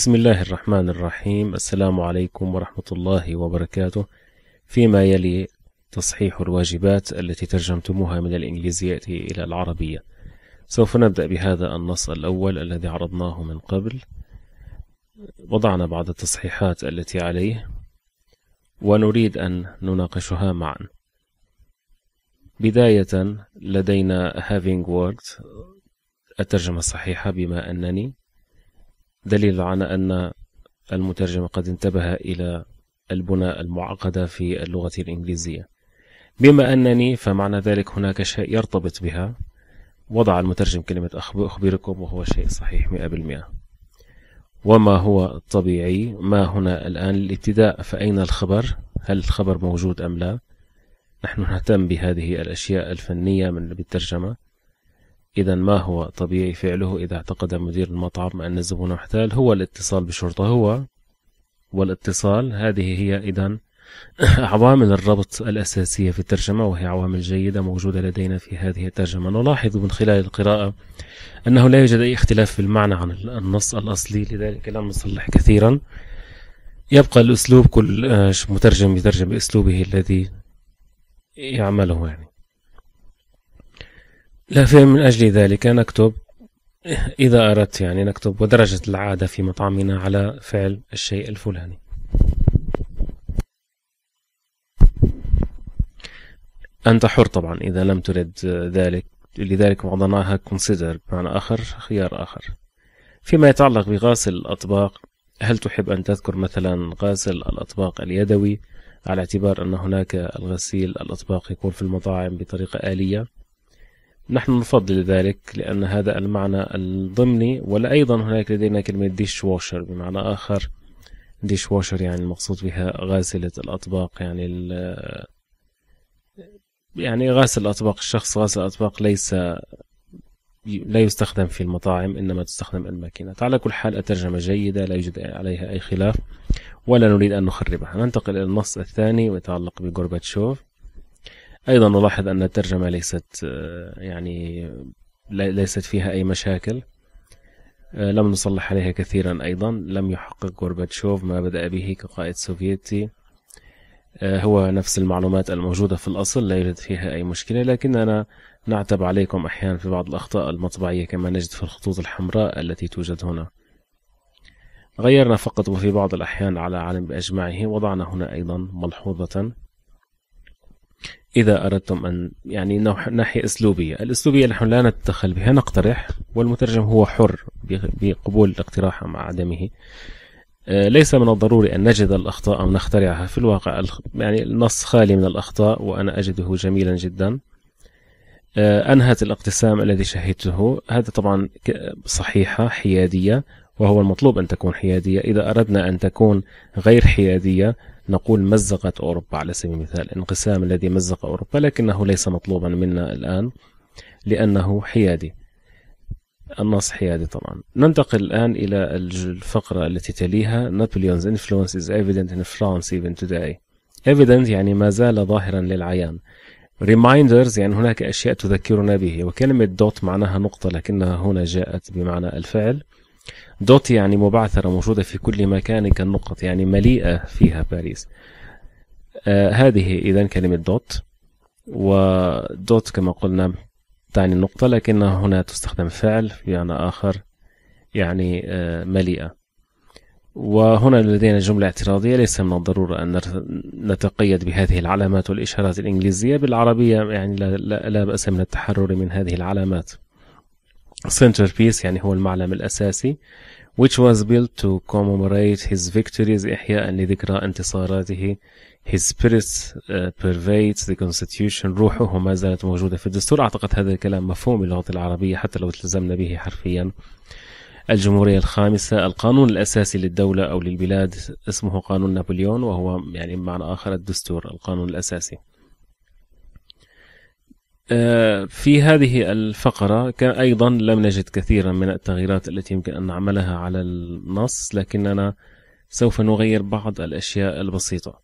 بسم الله الرحمن الرحيم السلام عليكم ورحمة الله وبركاته فيما يلي تصحيح الواجبات التي ترجمتموها من الإنجليزية إلى العربية سوف نبدأ بهذا النص الأول الذي عرضناه من قبل وضعنا بعض التصحيحات التي عليه ونريد أن نناقشها معا بداية لدينا having worked الترجمة الصحيحة بما أنني دليل على أن المترجم قد انتبه إلى البنى المعقدة في اللغة الإنجليزية بما أنني فمعنى ذلك هناك شيء يرتبط بها وضع المترجم كلمة أخبركم وهو شيء صحيح 100% وما هو طبيعي ما هنا الآن الابتداء فأين الخبر هل الخبر موجود أم لا نحن نهتم بهذه الأشياء الفنية من بالترجمة إذا ما هو طبيعي فعله إذا اعتقد مدير المطعم أن الزبون محتال هو الاتصال بالشرطة هو والاتصال هذه هي إذا عوامل الربط الأساسية في الترجمة وهي عوامل جيدة موجودة لدينا في هذه الترجمة نلاحظ من خلال القراءة أنه لا يوجد أي اختلاف في المعنى عن النص الأصلي لذلك لم نصلح كثيرا يبقى الأسلوب كل آه، مترجم يترجم بأسلوبه الذي يعمله يعني لا في من أجل ذلك نكتب إذا أردت يعني نكتب ودرجة العادة في مطعمنا على فعل الشيء الفلاني أنت حر طبعا إذا لم ترد ذلك لذلك وضعناها consider بمعنى آخر خيار آخر فيما يتعلق بغاسل الأطباق هل تحب أن تذكر مثلا غاسل الأطباق اليدوي على اعتبار أن هناك الغسيل الأطباق يكون في المطاعم بطريقة آلية نحن نفضل ذلك لأن هذا المعنى الضمني ولا أيضا هناك لدينا كلمة ديش واشر بمعنى آخر ديش واشر يعني المقصود بها غاسلة الأطباق يعني يعني غاسل الأطباق الشخص غاسل الأطباق ليس لا يستخدم في المطاعم إنما تستخدم الماكينات على كل حال الترجمة جيدة لا يوجد عليها أي خلاف ولا نريد أن نخربها ننتقل إلى النص الثاني ويتعلق بغورباتشوف أيضا نلاحظ أن الترجمة ليست آه، يعني ليست فيها أي مشاكل آه، لم نصلح عليها كثيرا أيضا لم يحقق غورباتشوف ما بدأ به كقائد سوفيتي آه، هو نفس المعلومات الموجودة في الأصل لا يوجد فيها أي مشكلة لكننا نعتب عليكم أحيانا في بعض الأخطاء المطبعية كما نجد في الخطوط الحمراء التي توجد هنا غيرنا فقط وفي بعض الأحيان على علم بأجمعه وضعنا هنا أيضا ملحوظة إذا أردتم أن يعني ناحية أسلوبية الأسلوبية نحن لا نتدخل بها نقترح والمترجم هو حر بقبول الاقتراح مع عدمه آه، ليس من الضروري أن نجد الأخطاء أو نخترعها في الواقع يعني النص خالي من الأخطاء وأنا أجده جميلا جدا آه، أنهت الاقتسام الذي شهدته هذا طبعا صحيحة حيادية وهو المطلوب أن تكون حيادية إذا أردنا أن تكون غير حيادية نقول مزقت أوروبا على سبيل المثال انقسام الذي مزق أوروبا لكنه ليس مطلوبا منا الآن لأنه حيادي النص حيادي طبعا ننتقل الآن إلى الفقرة التي تليها نابليون's influence is evident in France even today evident يعني ما زال ظاهرا للعيان reminders يعني هناك أشياء تذكرنا به وكلمة دوت معناها نقطة لكنها هنا جاءت بمعنى الفعل دوت يعني مبعثرة موجودة في كل مكان كالنقط يعني مليئة فيها باريس آه هذه إذا كلمة دوت ودوت كما قلنا تعني النقطة لكن هنا تستخدم فعل في معنى آخر يعني آه مليئة وهنا لدينا جملة اعتراضية ليس من الضرورة أن نتقيد بهذه العلامات والإشارات الإنجليزية بالعربية يعني لا, لا بأس من التحرر من هذه العلامات سنتر بيس يعني هو المعلم الأساسي which was built to commemorate his victories إحياء لذكرى انتصاراته his spirit uh, pervades the constitution روحه ما زالت موجودة في الدستور أعتقد هذا الكلام مفهوم باللغة العربية حتى لو التزمنا به حرفيا الجمهورية الخامسة القانون الأساسي للدولة أو للبلاد اسمه قانون نابليون وهو يعني بمعنى آخر الدستور القانون الأساسي آه، في هذه الفقرة أيضا لم نجد كثيرا من التغييرات التي يمكن أن نعملها على النص لكننا سوف نغير بعض الأشياء البسيطة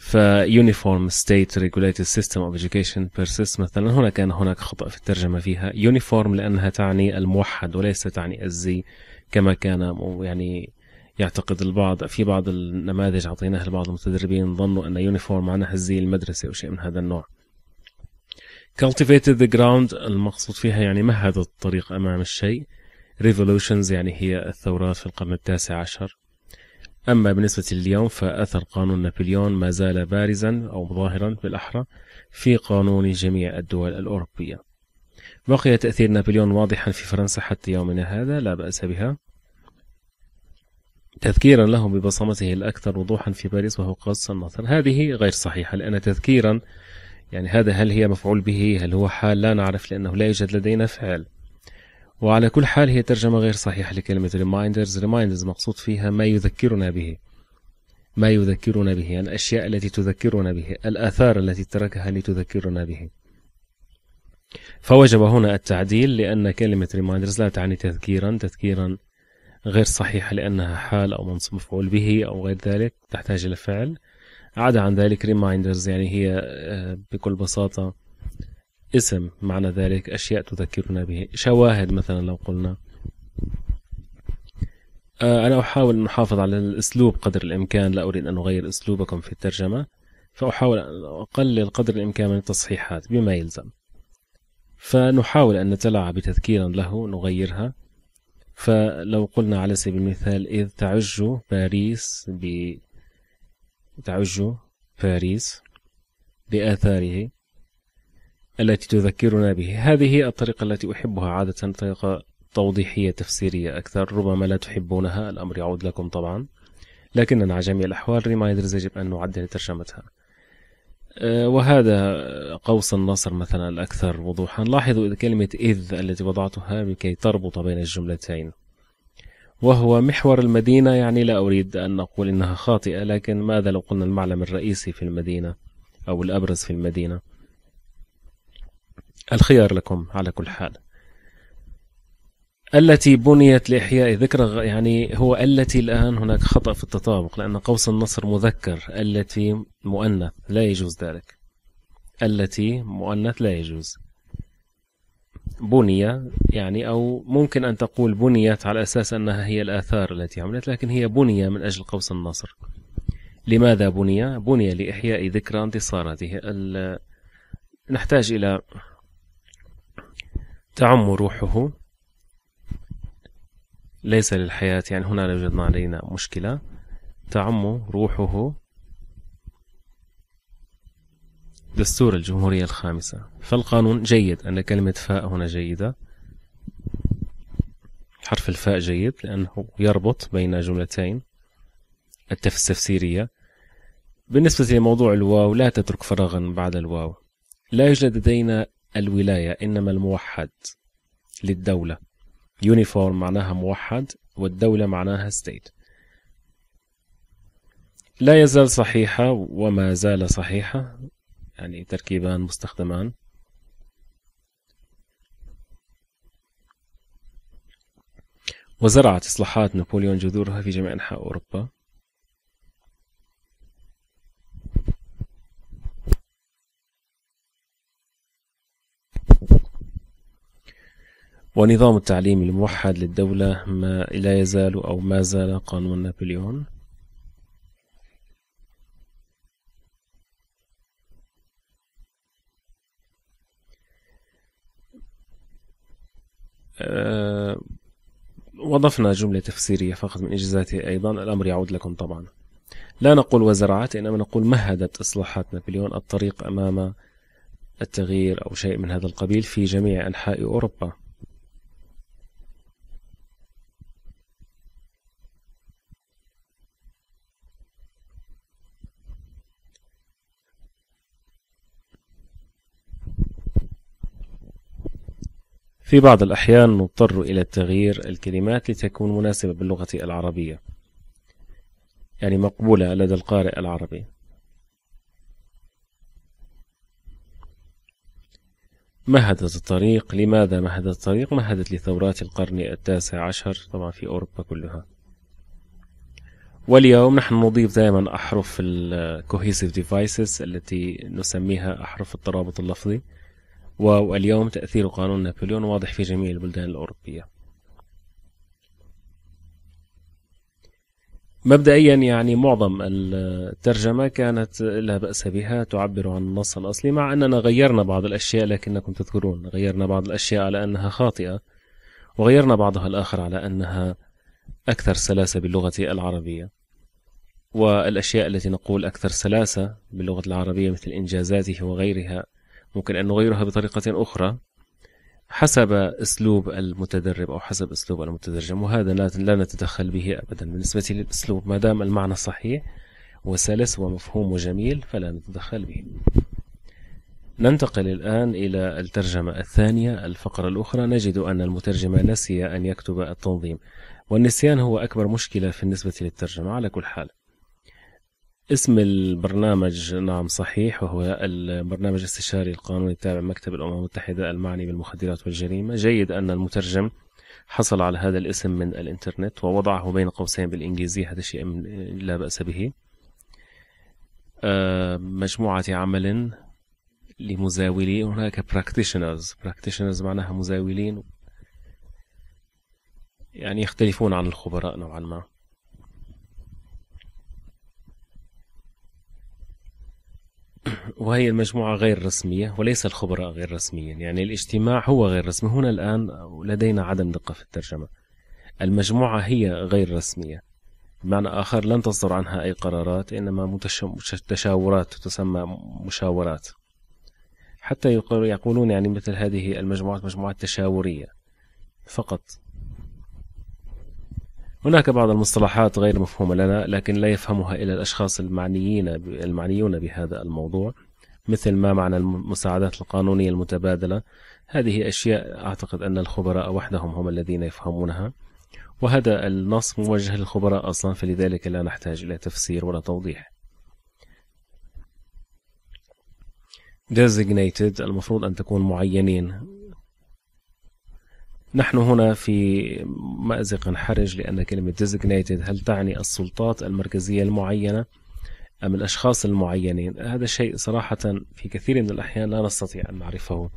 ف Uniform State Regulated System of Education persists مثلا هنا كان هناك خطأ في الترجمة فيها Uniform لأنها تعني الموحد وليس تعني الزي كما كان يعني يعتقد البعض في بعض النماذج أعطيناها لبعض المتدربين ظنوا أن Uniform معناها الزي المدرسة أو شيء من هذا النوع cultivated the ground المقصود فيها يعني مهد الطريق أمام الشيء revolutions يعني هي الثورات في القرن التاسع عشر أما بالنسبة لليوم فأثر قانون نابليون ما زال بارزا أو ظاهرا بالأحرى في قانون جميع الدول الأوروبية بقي تأثير نابليون واضحا في فرنسا حتى يومنا هذا لا بأس بها تذكيرا لهم ببصمته الأكثر وضوحا في باريس وهو قص النصر هذه غير صحيحة لأن تذكيرا يعني هذا هل هي مفعول به هل هو حال لا نعرف لأنه لا يوجد لدينا فعل وعلى كل حال هي ترجمة غير صحيحة لكلمة reminders reminders مقصود فيها ما يذكرنا به ما يذكرنا به يعني الأشياء التي تذكرنا به الآثار التي تركها لتذكرنا به فوجب هنا التعديل لأن كلمة reminders لا تعني تذكيرا تذكيرا غير صحيحة لأنها حال أو منصب مفعول به أو غير ذلك تحتاج إلى فعل عدا عن ذلك ريمايندرز يعني هي آه، بكل بساطة اسم معنى ذلك أشياء تذكرنا به شواهد مثلا لو قلنا آه، أنا أحاول أن أحافظ على الأسلوب قدر الإمكان لا أريد أن أغير أسلوبكم في الترجمة فأحاول أن أقلل قدر الإمكان من التصحيحات بما يلزم فنحاول أن نتلاعب بتذكيرا له نغيرها فلو قلنا على سبيل المثال إذ تعج باريس تعج باريس بآثاره التي تذكرنا به هذه الطريقة التي أحبها عادة طريقة توضيحية تفسيرية أكثر ربما لا تحبونها الأمر يعود لكم طبعا لكننا على جميع الأحوال ريمايدرز يجب أن نعدل ترجمتها آه، وهذا قوس النصر مثلا الأكثر وضوحا لاحظوا إذا كلمة إذ التي وضعتها لكي تربط بين الجملتين وهو محور المدينة يعني لا أريد أن أقول إنها خاطئة لكن ماذا لو قلنا المعلم الرئيسي في المدينة أو الأبرز في المدينة الخيار لكم على كل حال التي بنيت لإحياء ذكرى يعني هو التي الآن هناك خطأ في التطابق لأن قوس النصر مذكر التي مؤنث لا يجوز ذلك التي مؤنث لا يجوز بني يعني أو ممكن أن تقول بنيت على أساس أنها هي الآثار التي عملت لكن هي بني من أجل قوس النصر لماذا بني؟ بني لإحياء ذكرى انتصاراته نحتاج إلى تعم روحه ليس للحياة يعني هنا لو وجدنا علينا مشكلة تعم روحه دستور الجمهورية الخامسة فالقانون جيد أن كلمة فاء هنا جيدة حرف الفاء جيد لأنه يربط بين جملتين التفسيرية بالنسبة لموضوع الواو لا تترك فراغا بعد الواو لا يوجد لدينا الولاية إنما الموحد للدولة يونيفورم معناها موحد والدولة معناها ستيت لا يزال صحيحة وما زال صحيحة يعني تركيبان مستخدمان وزرعت إصلاحات نابليون جذورها في جميع أنحاء أوروبا ونظام التعليم الموحد للدولة ما لا يزال أو ما زال قانون نابليون آه، وضفنا جملة تفسيرية فقط من إجازاته أيضا الأمر يعود لكم طبعا لا نقول وزرعت إنما نقول مهدت إصلاحات نابليون الطريق أمام التغيير أو شيء من هذا القبيل في جميع أنحاء أوروبا في بعض الأحيان نضطر إلى تغيير الكلمات لتكون مناسبة باللغة العربية يعني مقبولة لدى القارئ العربي مهدت الطريق لماذا مهدت الطريق مهدت لثورات القرن التاسع عشر طبعا في أوروبا كلها واليوم نحن نضيف دائما أحرف الكوهيسيف ديفايسز التي نسميها أحرف الترابط اللفظي واليوم تأثير قانون نابليون واضح في جميع البلدان الأوروبية مبدئيا يعني معظم الترجمة كانت لا بأس بها تعبر عن النص الأصلي مع أننا غيرنا بعض الأشياء لكنكم تذكرون غيرنا بعض الأشياء على أنها خاطئة وغيرنا بعضها الآخر على أنها أكثر سلاسة باللغة العربية والأشياء التي نقول أكثر سلاسة باللغة العربية مثل إنجازاته وغيرها ممكن أن نغيرها بطريقة أخرى حسب اسلوب المتدرب او حسب اسلوب المترجم وهذا لا لا نتدخل به ابدا بالنسبه للاسلوب ما دام المعنى صحيح وسلس ومفهوم وجميل فلا نتدخل به ننتقل الان الى الترجمه الثانيه الفقره الاخرى نجد ان المترجم نسي ان يكتب التنظيم والنسيان هو اكبر مشكله في النسبة للترجمه على كل حال اسم البرنامج نعم صحيح وهو البرنامج الاستشاري القانوني التابع مكتب الأمم المتحدة المعني بالمخدرات والجريمة جيد أن المترجم حصل على هذا الاسم من الإنترنت ووضعه بين قوسين بالإنجليزية هذا شيء لا بأس به آه، مجموعة عمل لمزاولين هناك براكتيشنرز براكتيشنرز معناها مزاولين يعني يختلفون عن الخبراء نوعا ما وهي المجموعة غير رسمية وليس الخبراء غير رسميا يعني الاجتماع هو غير رسمي هنا الآن لدينا عدم دقة في الترجمة المجموعة هي غير رسمية بمعنى آخر لن تصدر عنها أي قرارات إنما تشاورات تسمى مشاورات حتى يقولون يعني مثل هذه المجموعات مجموعات تشاورية فقط هناك بعض المصطلحات غير مفهومة لنا لكن لا يفهمها إلا الأشخاص المعنيين المعنيون بهذا الموضوع مثل ما معنى المساعدات القانونية المتبادلة هذه أشياء أعتقد أن الخبراء وحدهم هم الذين يفهمونها وهذا النص موجه للخبراء أصلا فلذلك لا نحتاج إلى تفسير ولا توضيح designated المفروض أن تكون معينين نحن هنا في مأزق حرج لأن كلمة designated هل تعني السلطات المركزية المعينة أم الأشخاص المعينين هذا شيء صراحة في كثير من الأحيان لا نستطيع أن نعرفه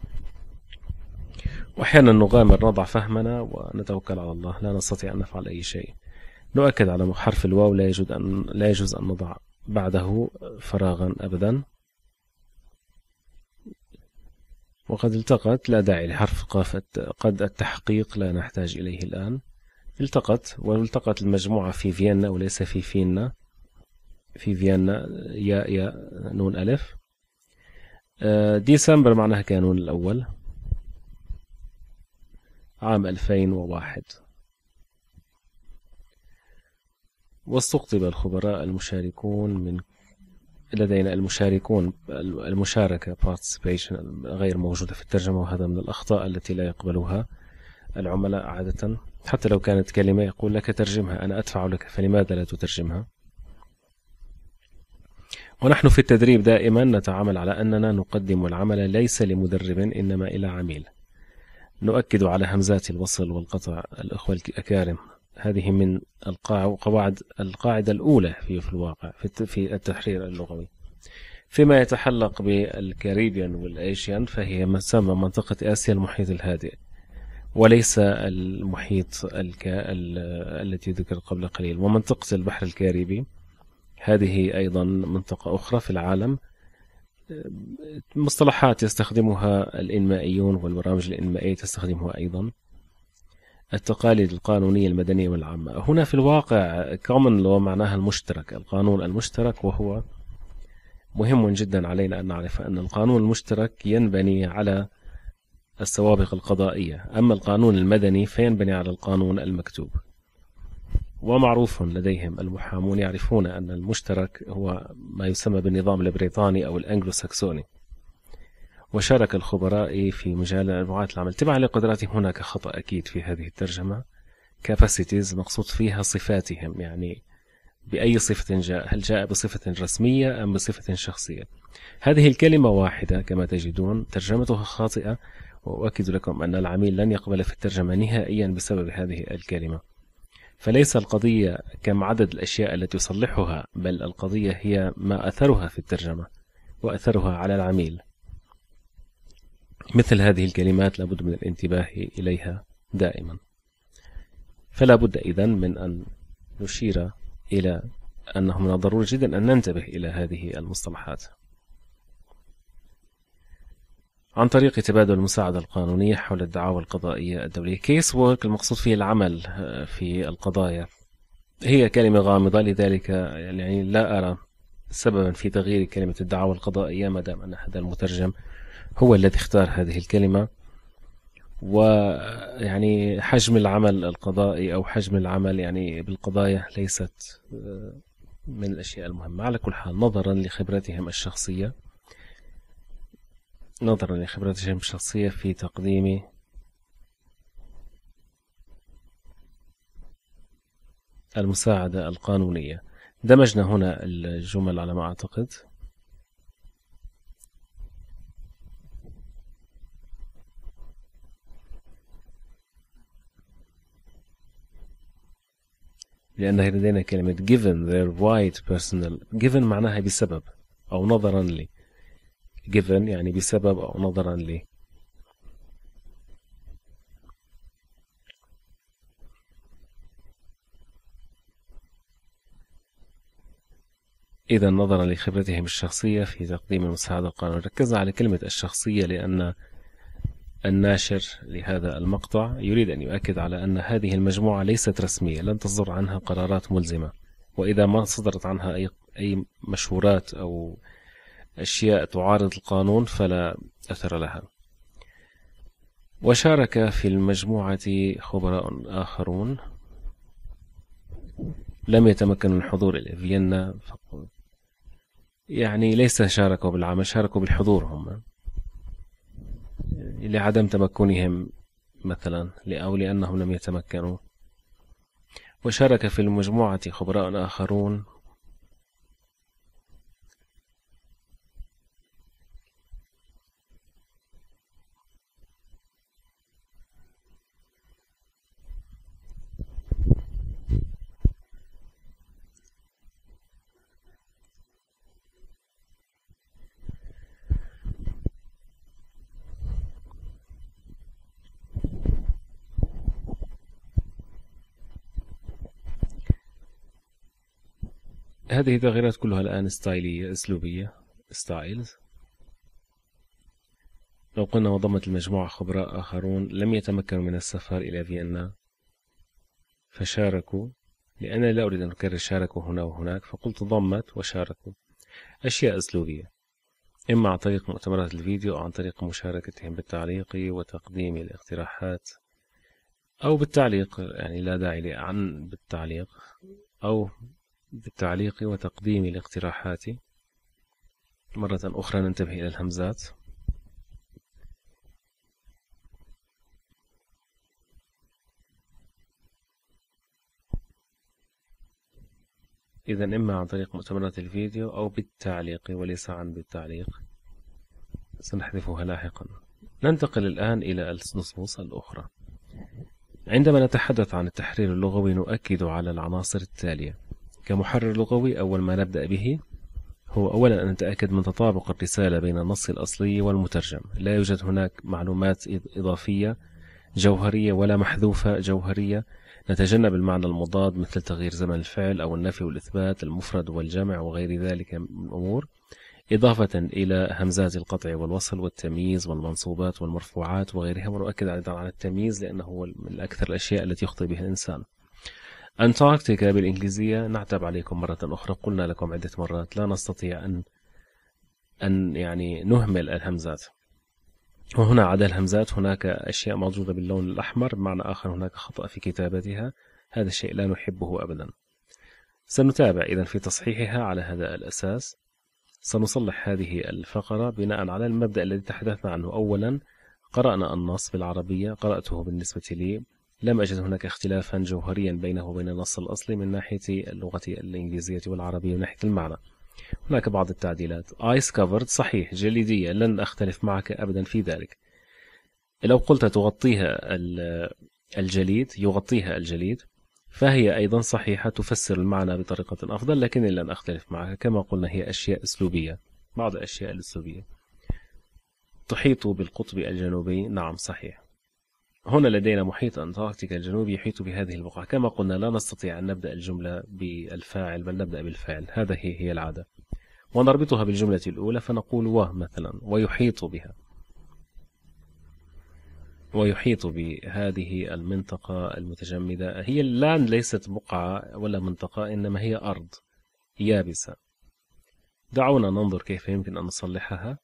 وأحيانا نغامر نضع فهمنا ونتوكل على الله لا نستطيع أن نفعل أي شيء نؤكد على حرف الواو لا يجوز أن لا يجوز أن نضع بعده فراغا أبدا وقد التقت لا داعي لحرف قاف قد التحقيق لا نحتاج إليه الآن التقت والتقت المجموعة في فيينا وليس في فيينا في فيينا يا يا نون ألف آه، ديسمبر معناها كانون الأول عام 2001 واستقطب الخبراء المشاركون من لدينا المشاركون المشاركة participation غير موجودة في الترجمة وهذا من الأخطاء التي لا يقبلها العملاء عادة حتى لو كانت كلمة يقول لك ترجمها أنا أدفع لك فلماذا لا تترجمها ونحن في التدريب دائما نتعامل على أننا نقدم العمل ليس لمدرب إنما إلى عميل نؤكد على همزات الوصل والقطع الأخوة الأكارم هذه من القواعد القاعدة الأولى في في الواقع في التحرير اللغوي فيما يتحلق بالكاريبيان والآيشيان فهي ما تسمى منطقة آسيا المحيط الهادئ وليس المحيط الك... ال... التي ذكر قبل قليل ومنطقة البحر الكاريبي هذه أيضا منطقة أخرى في العالم مصطلحات يستخدمها الإنمائيون والبرامج الإنمائية تستخدمها أيضا التقاليد القانونية المدنية والعامة هنا في الواقع common law معناها المشترك القانون المشترك وهو مهم جدا علينا أن نعرف أن القانون المشترك ينبني على السوابق القضائية أما القانون المدني فينبني على القانون المكتوب ومعروف لديهم المحامون يعرفون أن المشترك هو ما يسمى بالنظام البريطاني أو الأنجلو ساكسوني وشارك الخبراء في مجال لغات العمل تبعا لقدراتي هناك خطأ أكيد في هذه الترجمة capacities مقصود فيها صفاتهم يعني بأي صفة جاء هل جاء بصفة رسمية أم بصفة شخصية هذه الكلمة واحدة كما تجدون ترجمتها خاطئة وأؤكد لكم أن العميل لن يقبل في الترجمة نهائيا بسبب هذه الكلمة فليس القضية كم عدد الأشياء التي يصلحها بل القضية هي ما أثرها في الترجمة وأثرها على العميل مثل هذه الكلمات لابد من الانتباه إليها دائما فلا بد إذا من أن نشير إلى أنه من الضروري جدا أن ننتبه إلى هذه المصطلحات عن طريق تبادل المساعدة القانونية حول الدعاوى القضائية الدولية كيس وورك المقصود فيه العمل آه، في القضايا هي كلمة غامضة لذلك يعني لا أرى سببا في تغيير كلمة الدعاوى القضائية ما دام أن هذا المترجم هو الذي اختار هذه الكلمة ويعني حجم العمل القضائي أو حجم العمل يعني بالقضايا ليست آه، من الأشياء المهمة على كل حال نظرا لخبرتهم الشخصية نظرا لخبرتهم الشخصية في تقديم المساعدة القانونية دمجنا هنا الجمل على ما أعتقد لأن لدينا كلمة given their right personal given معناها بسبب أو نظرا ل given يعني بسبب أو نظرا ل إذا نظرا لخبرتهم الشخصية في تقديم المساعدة القانونية ركزنا على كلمة الشخصية لأن الناشر لهذا المقطع يريد أن يؤكد على أن هذه المجموعة ليست رسمية لن تصدر عنها قرارات ملزمة وإذا ما صدرت عنها أي, أي مشورات أو أشياء تعارض القانون فلا أثر لها وشارك في المجموعة خبراء آخرون لم يتمكنوا من الحضور إلى فيينا يعني ليس شاركوا بالعمل شاركوا بالحضور هم لعدم تمكنهم مثلا أو لأنهم لم يتمكنوا وشارك في المجموعة خبراء آخرون هذه التغييرات كلها الآن ستايلية أسلوبية ستايلز لو قلنا وضمت المجموعة خبراء آخرون لم يتمكنوا من السفر إلى فيينا فشاركوا لأن لا أريد أن أكرر شاركوا هنا وهناك فقلت ضمت وشاركوا أشياء أسلوبية إما عن طريق مؤتمرات الفيديو أو عن طريق مشاركتهم بالتعليق وتقديم الاقتراحات أو بالتعليق يعني لا داعي لي عن بالتعليق أو بالتعليق وتقديم الاقتراحات مرة أخرى ننتبه إلى الهمزات إذا إما عن طريق مؤتمرات الفيديو أو بالتعليق وليس عن بالتعليق سنحذفها لاحقا ننتقل الآن إلى النصوص الأخرى عندما نتحدث عن التحرير اللغوي نؤكد على العناصر التالية كمحرر لغوي أول ما نبدأ به هو أولا أن نتأكد من تطابق الرسالة بين النص الأصلي والمترجم لا يوجد هناك معلومات إضافية جوهرية ولا محذوفة جوهرية نتجنب المعنى المضاد مثل تغيير زمن الفعل أو النفي والإثبات المفرد والجمع وغير ذلك من الأمور إضافة إلى همزات القطع والوصل والتمييز والمنصوبات والمرفوعات وغيرها ونؤكد أيضا على التمييز لأنه هو من أكثر الأشياء التي يخطئ بها الإنسان أنتاركتيكا بالإنجليزية نعتب عليكم مرة أخرى قلنا لكم عدة مرات لا نستطيع أن أن يعني نهمل الهمزات وهنا عدا الهمزات هناك أشياء موجودة باللون الأحمر بمعنى آخر هناك خطأ في كتابتها هذا الشيء لا نحبه أبدا سنتابع إذا في تصحيحها على هذا الأساس سنصلح هذه الفقرة بناء على المبدأ الذي تحدثنا عنه أولا قرأنا النص بالعربية قرأته بالنسبة لي لم أجد هناك اختلافا جوهريا بينه وبين النص الأصلي من ناحية اللغة الإنجليزية والعربية من ناحية المعنى هناك بعض التعديلات آيس كفرد صحيح جليدية لن أختلف معك أبدا في ذلك لو قلت تغطيها الجليد يغطيها الجليد فهي أيضا صحيحة تفسر المعنى بطريقة أفضل لكني لن أختلف معك كما قلنا هي أشياء أسلوبية بعض الأشياء الأسلوبية تحيط بالقطب الجنوبي نعم صحيح هنا لدينا محيط أنتاركتيكا الجنوبي يحيط بهذه البقعة كما قلنا لا نستطيع أن نبدأ الجملة بالفاعل بل نبدأ بالفعل هذا هي العادة ونربطها بالجملة الأولى فنقول و مثلا ويحيط بها ويحيط بهذه المنطقة المتجمدة هي الآن ليست بقعة ولا منطقة إنما هي أرض يابسة دعونا ننظر كيف يمكن أن نصلحها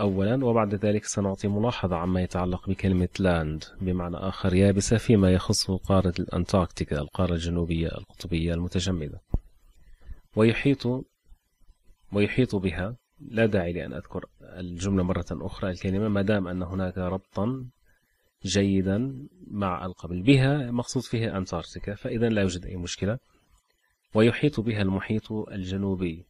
أولا وبعد ذلك سنعطي ملاحظة عما يتعلق بكلمة لاند بمعنى آخر يابسة فيما يخص قارة الأنتاركتيكا القارة الجنوبية القطبية المتجمدة ويحيط ويحيط بها لا داعي لأن أذكر الجملة مرة أخرى الكلمة ما دام أن هناك ربطا جيدا مع القبل بها مقصود فيها أنتاركتيكا فإذا لا يوجد أي مشكلة ويحيط بها المحيط الجنوبي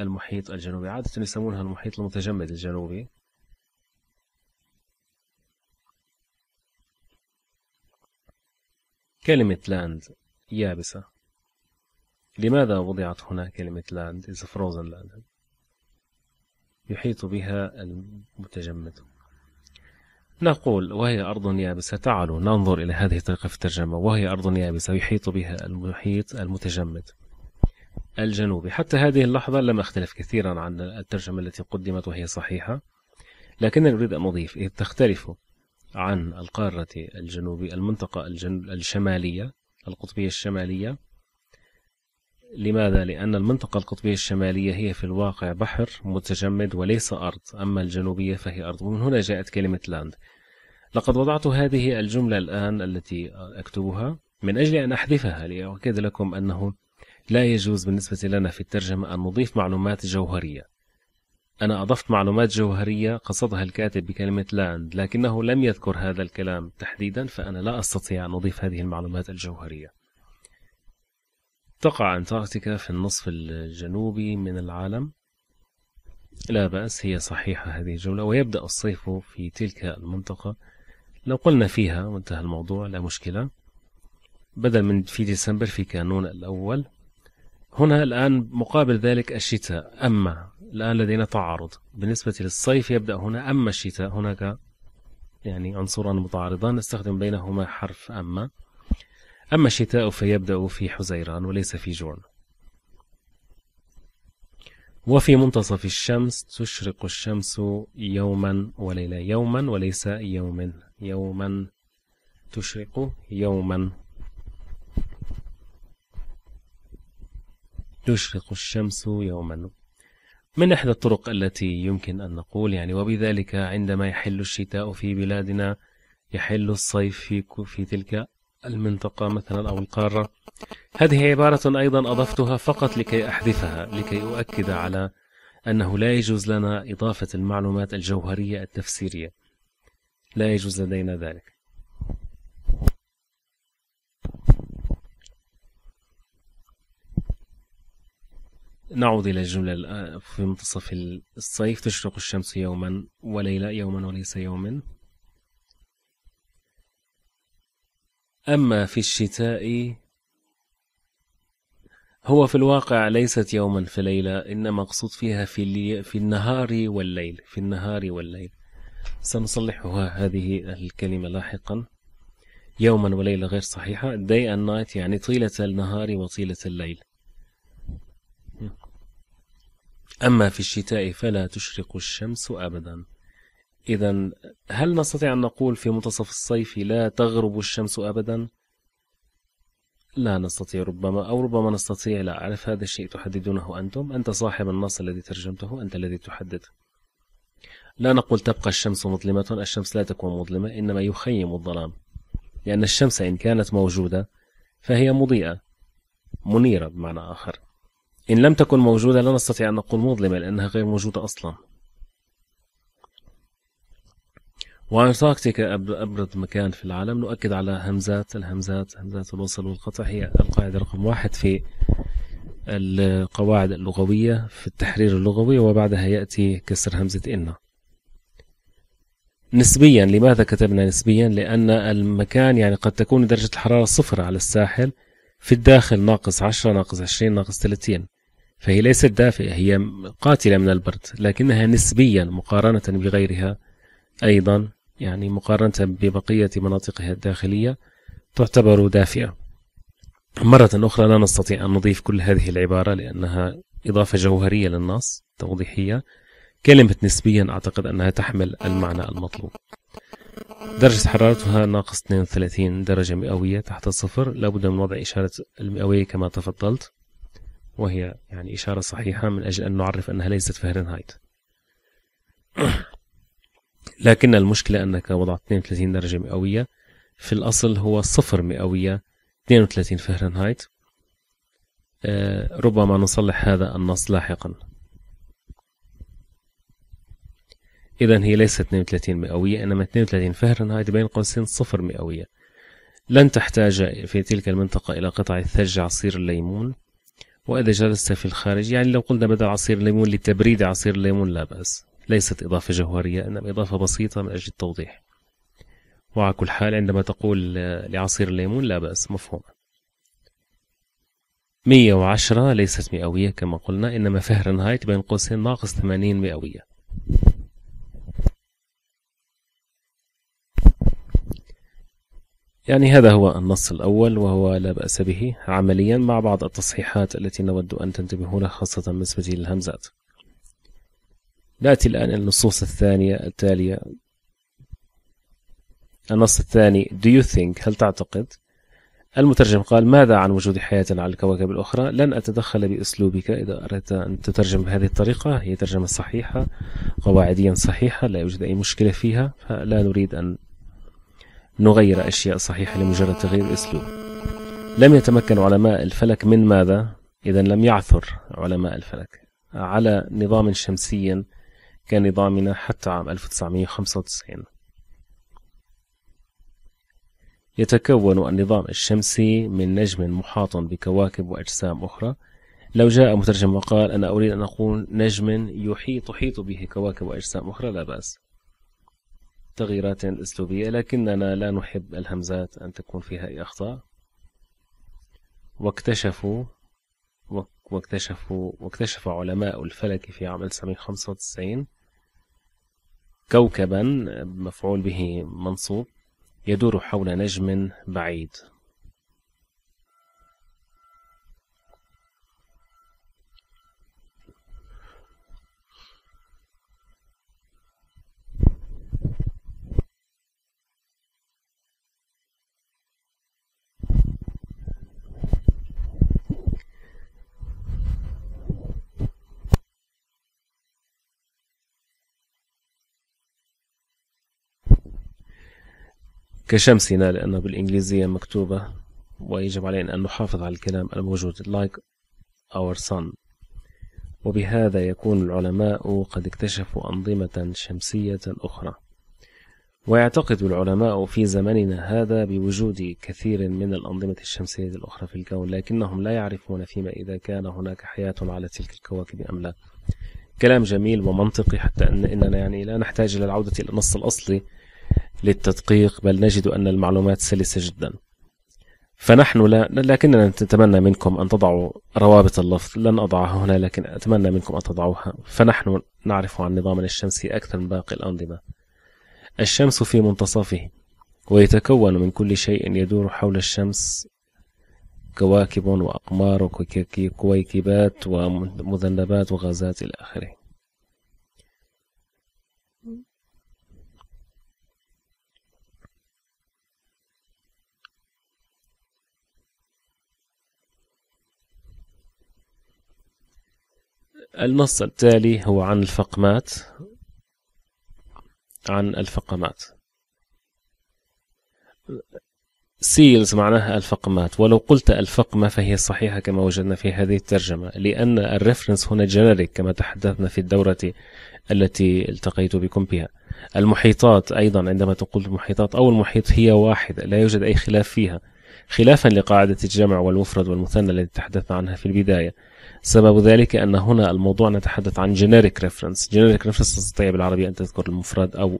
المحيط الجنوبي عادة يسمونها المحيط المتجمد الجنوبي كلمة لاند يابسة لماذا وضعت هنا كلمة لاند is frozen land يحيط بها المتجمد نقول وهي أرض يابسة تعالوا ننظر إلى هذه الطريقة في الترجمة وهي أرض يابسة يحيط بها المحيط المتجمد الجنوبي حتى هذه اللحظة لم أختلف كثيرا عن الترجمة التي قدمت وهي صحيحة لكنني أريد أن أضيف إذ تختلف عن القارة الجنوبية المنطقة الشمالية القطبية الشمالية لماذا؟ لأن المنطقة القطبية الشمالية هي في الواقع بحر متجمد وليس أرض أما الجنوبية فهي أرض ومن هنا جاءت كلمة لاند لقد وضعت هذه الجملة الآن التي أكتبها من أجل أن أحذفها لأؤكد لكم أنه لا يجوز بالنسبة لنا في الترجمة أن نضيف معلومات جوهرية أنا أضفت معلومات جوهرية قصدها الكاتب بكلمة لاند لكنه لم يذكر هذا الكلام تحديدا فأنا لا أستطيع أن أضيف هذه المعلومات الجوهرية تقع أنتاركتيكا في النصف الجنوبي من العالم لا بأس هي صحيحة هذه الجملة ويبدأ الصيف في تلك المنطقة لو قلنا فيها وانتهى الموضوع لا مشكلة بدل من في ديسمبر في كانون الأول هنا الآن مقابل ذلك الشتاء أما الآن لدينا تعارض بالنسبة للصيف يبدأ هنا أما الشتاء هناك يعني عنصران متعارضان نستخدم بينهما حرف أما أما الشتاء فيبدأ في حزيران وليس في جون وفي منتصف الشمس تشرق الشمس يوما وليلة يوما وليس يوم يوما تشرق يوما تشرق الشمس يوما من إحدى الطرق التي يمكن أن نقول يعني وبذلك عندما يحل الشتاء في بلادنا يحل الصيف في في تلك المنطقة مثلا أو القارة هذه عبارة أيضا أضفتها فقط لكي أحذفها لكي أؤكد على أنه لا يجوز لنا إضافة المعلومات الجوهرية التفسيرية لا يجوز لدينا ذلك نعود إلى الجملة في منتصف الصيف تشرق الشمس يوما وليلة يوما وليس يوما أما في الشتاء هو في الواقع ليست يوما في ليلة إنما مقصود فيها في, اللي في النهار والليل في النهار والليل سنصلحها هذه الكلمة لاحقا يوما وليلة غير صحيحة day and night يعني طيلة النهار وطيلة الليل أما في الشتاء فلا تشرق الشمس أبدا إذا هل نستطيع أن نقول في منتصف الصيف لا تغرب الشمس أبدا؟ لا نستطيع ربما أو ربما نستطيع لا أعرف هذا الشيء تحددونه أنتم أنت صاحب النص الذي ترجمته أنت الذي تحدد لا نقول تبقى الشمس مظلمة الشمس لا تكون مظلمة إنما يخيم الظلام لأن الشمس إن كانت موجودة فهي مضيئة منيرة بمعنى آخر إن لم تكن موجودة لا نستطيع أن نقول مظلمة لأنها غير موجودة أصلا وأنتاركتيكا أبرد مكان في العالم نؤكد على همزات الهمزات همزات الوصل والقطع هي القاعدة رقم واحد في القواعد اللغوية في التحرير اللغوي وبعدها يأتي كسر همزة إن نسبيا لماذا كتبنا نسبيا لأن المكان يعني قد تكون درجة الحرارة صفر على الساحل في الداخل ناقص 10 ناقص 20 ناقص 30 فهي ليست دافئة هي قاتلة من البرد لكنها نسبيا مقارنة بغيرها أيضا يعني مقارنة ببقية مناطقها الداخلية تعتبر دافئة مرة أخرى لا نستطيع أن نضيف كل هذه العبارة لأنها إضافة جوهرية للنص توضيحية كلمة نسبيا أعتقد أنها تحمل المعنى المطلوب درجة حرارتها ناقص 32 درجة مئوية تحت الصفر لابد من وضع إشارة المئوية كما تفضلت وهي يعني إشارة صحيحة من أجل أن نعرف أنها ليست فهرنهايت لكن المشكلة أنك وضعت 32 درجة مئوية في الأصل هو صفر مئوية 32 فهرنهايت آه، ربما نصلح هذا النص لاحقا إذا هي ليست 32 مئوية إنما 32 فهرنهايت بين قوسين صفر مئوية لن تحتاج في تلك المنطقة إلى قطع الثلج عصير الليمون وإذا جلست في الخارج يعني لو قلنا بدل عصير الليمون لتبريد عصير الليمون لا بأس ليست إضافة جوهرية إنما إضافة بسيطة من أجل التوضيح وعلى كل حال عندما تقول آه، لعصير الليمون لا بأس مفهوم 110 ليست مئوية كما قلنا إنما فهرنهايت بين قوسين ناقص 80 مئوية يعني هذا هو النص الأول وهو لا بأس به عمليا مع بعض التصحيحات التي نود أن تنتبهون خاصة بالنسبة للهمزات نأتي الآن إلى النصوص الثانية التالية النص الثاني Do you think هل تعتقد المترجم قال ماذا عن وجود حياة على الكواكب الأخرى لن أتدخل بأسلوبك إذا أردت أن تترجم بهذه الطريقة هي ترجمة صحيحة قواعديا صحيحة لا يوجد أي مشكلة فيها فلا نريد أن نغير أشياء صحيحة لمجرد تغيير أسلوب لم يتمكن علماء الفلك من ماذا؟ إذا لم يعثر علماء الفلك على نظام شمسي كنظامنا حتى عام 1995 يتكون النظام الشمسي من نجم محاط بكواكب وأجسام أخرى لو جاء مترجم وقال أنا أريد أن أقول نجم يحيط تحيط به كواكب وأجسام أخرى لا بأس تغييرات أسلوبية لكننا لا نحب الهمزات أن تكون فيها أي أخطاء واكتشفوا واكتشفوا واكتشف علماء الفلك في عام 1995 كوكبا مفعول به منصوب يدور حول نجم بعيد كشمسنا لأنه بالإنجليزية مكتوبة ويجب علينا أن نحافظ على الكلام الموجود like our sun وبهذا يكون العلماء قد اكتشفوا أنظمة شمسية أخرى ويعتقد العلماء في زمننا هذا بوجود كثير من الأنظمة الشمسية الأخرى في الكون لكنهم لا يعرفون فيما إذا كان هناك حياة على تلك الكواكب أم لا كلام جميل ومنطقي حتى إننا يعني لا نحتاج إلى العودة إلى النص الأصلي للتدقيق بل نجد أن المعلومات سلسة جدا فنحن لا لكننا نتمنى منكم أن تضعوا روابط اللفظ لن أضعها هنا لكن أتمنى منكم أن تضعوها فنحن نعرف عن نظامنا الشمسي أكثر من باقي الأنظمة الشمس في منتصفه ويتكون من كل شيء يدور حول الشمس كواكب وأقمار وكويكبات ومذنبات وغازات إلى آخره النص التالي هو عن الفقمات عن الفقمات سيلز معناها الفقمات ولو قلت الفقمة فهي صحيحة كما وجدنا في هذه الترجمة لأن الريفرنس هنا جنريك كما تحدثنا في الدورة التي التقيت بكم بها المحيطات أيضا عندما تقول المحيطات أو المحيط هي واحدة لا يوجد أي خلاف فيها خلافا لقاعدة الجمع والمفرد والمثنى التي تحدثنا عنها في البداية سبب ذلك أن هنا الموضوع نتحدث عن generic reference generic reference تستطيع بالعربية أن تذكر المفرد أو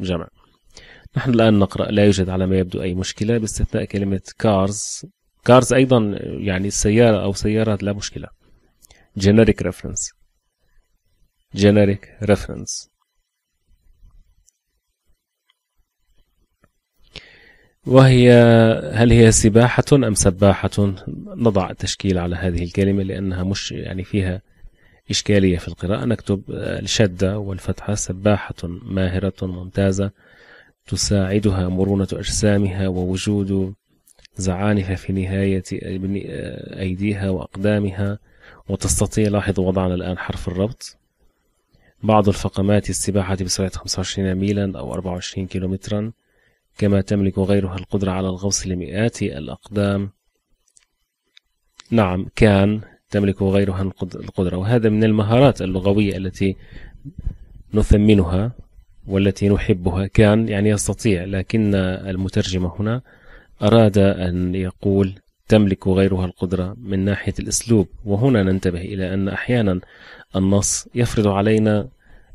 الجمع نحن الآن نقرأ لا يوجد على ما يبدو أي مشكلة باستثناء كلمة cars cars أيضا يعني السيارة أو سيارات لا مشكلة generic reference generic reference وهي هل هي سباحة أم سباحة؟ نضع تشكيل على هذه الكلمة لأنها مش يعني فيها إشكالية في القراءة نكتب آه، الشدة والفتحة سباحة ماهرة ممتازة تساعدها مرونة أجسامها ووجود زعانف في نهاية آه، آه، أيديها وأقدامها وتستطيع لاحظ وضعنا الآن حرف الربط بعض الفقمات السباحة بسرعة 25 ميلا أو 24 كيلومترا كما تملك غيرها القدرة على الغوص لمئات الأقدام نعم كان تملك غيرها القدرة وهذا من المهارات اللغوية التي نثمنها والتي نحبها كان يعني يستطيع لكن المترجم هنا أراد أن يقول تملك غيرها القدرة من ناحية الأسلوب وهنا ننتبه إلى أن أحيانا النص يفرض علينا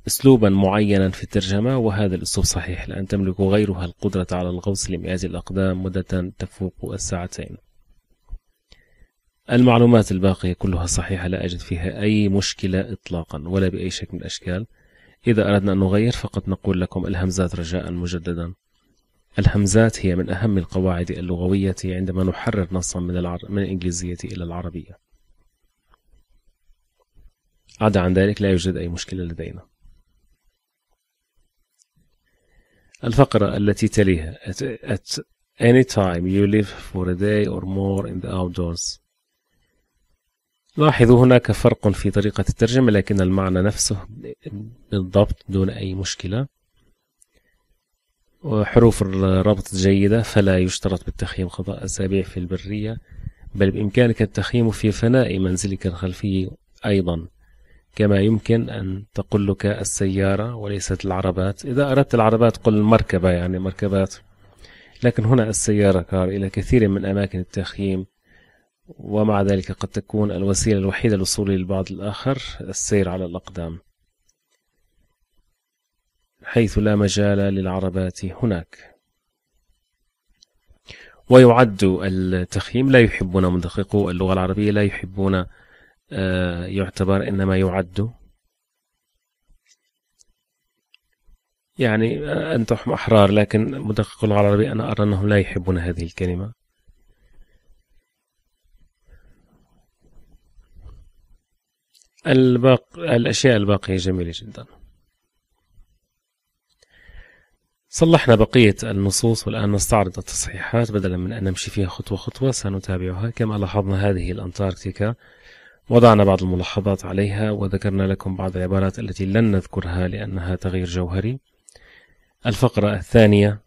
أسلوبا معينا في الترجمة وهذا الأسلوب صحيح لأن تملك غيرها القدرة على الغوص لمئات الأقدام مدة تفوق الساعتين المعلومات الباقية كلها صحيحة لا أجد فيها أي مشكلة إطلاقا ولا بأي شكل من الأشكال إذا أردنا أن نغير فقط نقول لكم الهمزات رجاء مجددا الهمزات هي من أهم القواعد اللغوية عندما نحرر نصا من, العر... من الإنجليزية إلى العربية عدا عن ذلك لا يوجد أي مشكلة لدينا الفقرة التي تليها at, at any time you live for a day or more in the outdoors لاحظوا هناك فرق في طريقة الترجمة لكن المعنى نفسه بالضبط دون أي مشكلة وحروف الربط جيدة فلا يشترط بالتخييم قضاء أسابيع في البرية بل بإمكانك التخييم في فناء منزلك الخلفي أيضا كما يمكن أن تقول لك السيارة وليست العربات إذا أردت العربات قل المركبة يعني مركبات لكن هنا السيارة كار إلى كثير من أماكن التخييم ومع ذلك قد تكون الوسيلة الوحيدة للوصول للبعض الآخر السير على الأقدام حيث لا مجال للعربات هناك ويعد التخييم لا يحبون مدققو اللغة العربية لا يحبون آه، يعتبر إنما يعد يعني آه، أنتم أحرار لكن مدقق العربي أنا أرى أنهم لا يحبون هذه الكلمة الباق... الأشياء الباقية جميلة جدا صلحنا بقية النصوص والآن نستعرض التصحيحات بدلا من أن نمشي فيها خطوة خطوة سنتابعها كما لاحظنا هذه الأنتاركتيكا وضعنا بعض الملاحظات عليها وذكرنا لكم بعض العبارات التي لن نذكرها لأنها تغيير جوهري الفقرة الثانية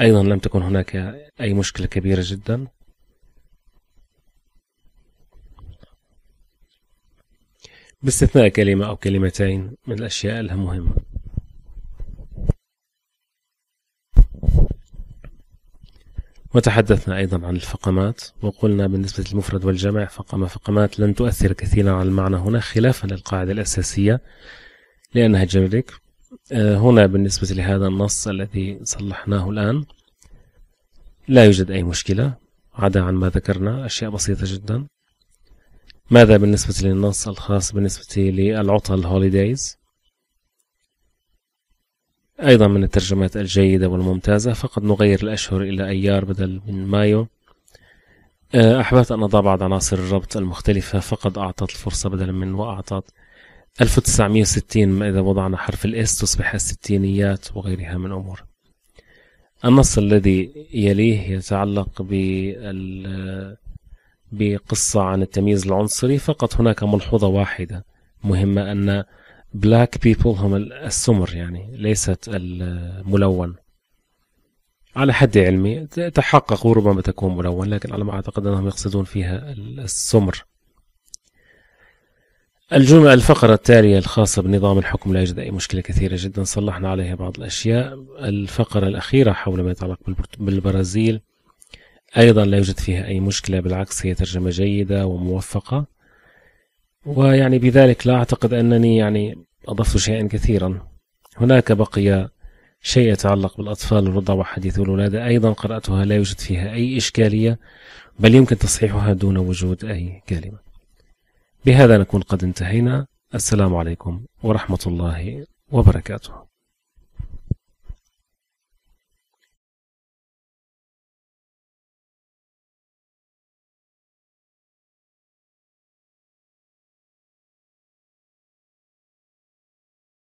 أيضا لم تكن هناك أي مشكلة كبيرة جدا باستثناء كلمة أو كلمتين من الأشياء المهمة وتحدثنا أيضا عن الفقمات وقلنا بالنسبة للمفرد والجمع فقمة فقمات لن تؤثر كثيرا على المعنى هنا خلافا للقاعدة الأساسية لأنها جنريك آه، هنا بالنسبة لهذا النص الذي صلحناه الآن لا يوجد أي مشكلة عدا عن ما ذكرنا أشياء بسيطة جدا ماذا بالنسبة للنص الخاص بالنسبة للعطل هوليدايز أيضا من الترجمات الجيدة والممتازة فقد نغير الأشهر إلى أيار بدل من مايو أه، أحببت أن أضع بعض عناصر الربط المختلفة فقد أعطت الفرصة بدلا من وأعطت 1960 إذا وضعنا حرف الإس تصبح الستينيات وغيرها من أمور النص الذي يليه يتعلق بال بقصة عن التمييز العنصري فقط هناك ملحوظة واحدة مهمة أن بلاك بيبل هم السمر يعني ليست الملون على حد علمي تحقق وربما تكون ملون لكن على ما أعتقد أنهم يقصدون فيها السمر الجملة الفقرة التالية الخاصة بنظام الحكم لا يوجد أي مشكلة كثيرة جدا صلحنا عليها بعض الأشياء الفقرة الأخيرة حول ما يتعلق بالبرازيل أيضا لا يوجد فيها أي مشكلة بالعكس هي ترجمة جيدة وموفقة ويعني بذلك لا أعتقد أنني يعني أضفت شيئا كثيرا هناك بقي شيء يتعلق بالأطفال الرضع وحديث الولادة أيضا قرأتها لا يوجد فيها أي إشكالية بل يمكن تصحيحها دون وجود أي كلمة بهذا نكون قد انتهينا السلام عليكم ورحمة الله وبركاته